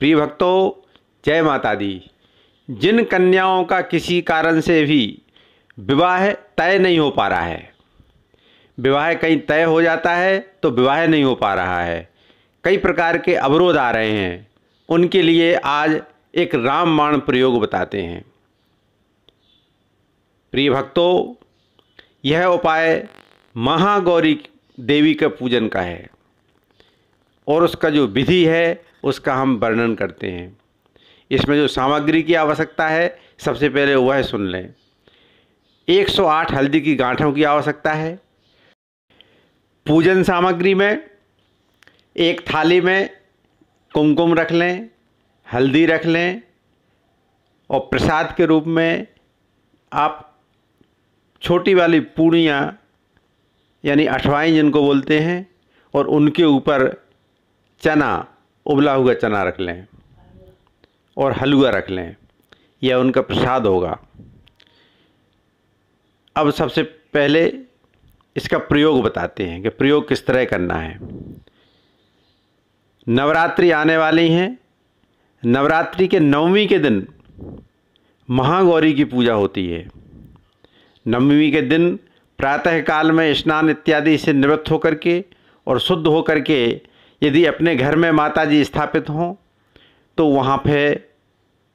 प्रिय भक्तों जय माता दी जिन कन्याओं का किसी कारण से भी विवाह तय नहीं हो पा रहा है विवाह कहीं तय हो जाता है तो विवाह नहीं हो पा रहा है कई प्रकार के अवरोध आ रहे हैं उनके लिए आज एक रामबाण प्रयोग बताते हैं प्रिय भक्तों यह उपाय महागौरी देवी के पूजन का है और उसका जो विधि है उसका हम वर्णन करते हैं इसमें जो सामग्री की आवश्यकता है सबसे पहले वह सुन लें 108 हल्दी की गांठों की आवश्यकता है पूजन सामग्री में एक थाली में कुमकुम रख लें हल्दी रख लें और प्रसाद के रूप में आप छोटी वाली पूड़ियाँ यानी अठवाई जिनको बोलते हैं और उनके ऊपर चना उबला हुआ चना रख लें और हलवा रख लें यह उनका प्रसाद होगा अब सबसे पहले इसका प्रयोग बताते हैं कि प्रयोग किस तरह करना है नवरात्रि आने वाली हैं नवरात्रि के नवमी के दिन महागौरी की पूजा होती है नवमी के दिन प्रातः काल में स्नान इत्यादि से निवृत्त होकर के और शुद्ध होकर के यदि अपने घर में माता जी स्थापित हों तो वहाँ पे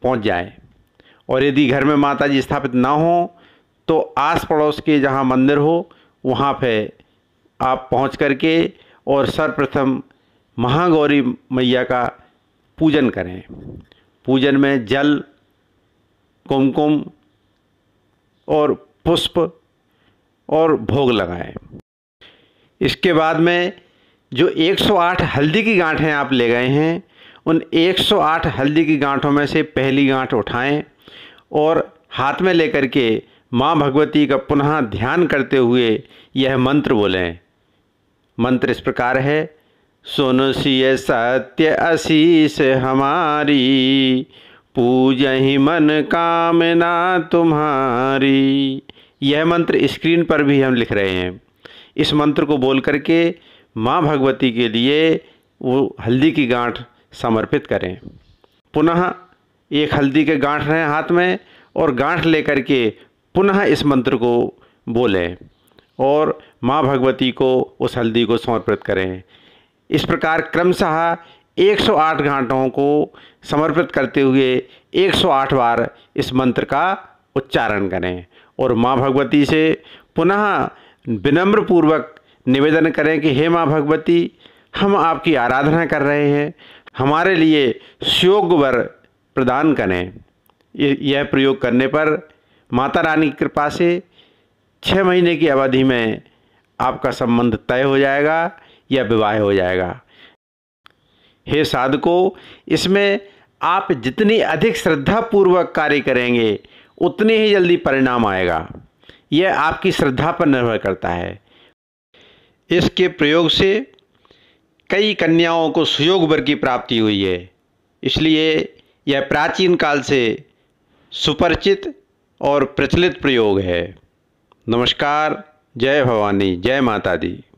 पहुँच जाए और यदि घर में माता जी स्थापित ना हो तो आस पड़ोस के जहाँ मंदिर हो वहाँ पे आप पहुँच करके और सर्वप्रथम महागौरी मैया का पूजन करें पूजन में जल कुमकुम और पुष्प और भोग लगाएं इसके बाद में जो 108 हल्दी की गांठें आप ले गए हैं उन 108 हल्दी की गांठों में से पहली गांठ उठाएं और हाथ में लेकर के माँ भगवती का पुनः ध्यान करते हुए यह मंत्र बोलें मंत्र इस प्रकार है सुन सिय सत्य आशीष हमारी पूज ही मन कामना तुम्हारी यह मंत्र स्क्रीन पर भी हम लिख रहे हैं इस मंत्र को बोल करके माँ भगवती के लिए वो हल्दी की गांठ समर्पित करें पुनः एक हल्दी के गांठ रहें हाथ में और गांठ लेकर के पुनः इस मंत्र को बोलें और माँ भगवती को उस हल्दी को समर्पित करें इस प्रकार क्रमशः 108 गांठों को समर्पित करते हुए 108 बार इस मंत्र का उच्चारण करें और माँ भगवती से पुनः विनम्र पूर्वक निवेदन करें कि हे माँ भगवती हम आपकी आराधना कर रहे हैं हमारे लिए सुयोग वर प्रदान करें यह प्रयोग करने पर माता रानी की कृपा से छः महीने की अवधि में आपका संबंध तय हो जाएगा या विवाह हो जाएगा हे साधको इसमें आप जितनी अधिक श्रद्धापूर्वक कार्य करेंगे उतने ही जल्दी परिणाम आएगा यह आपकी श्रद्धा पर निर्भर करता है इसके प्रयोग से कई कन्याओं को सुयोग वर की प्राप्ति हुई है इसलिए यह प्राचीन काल से सुपरिचित और प्रचलित प्रयोग है नमस्कार जय भवानी जय माता दी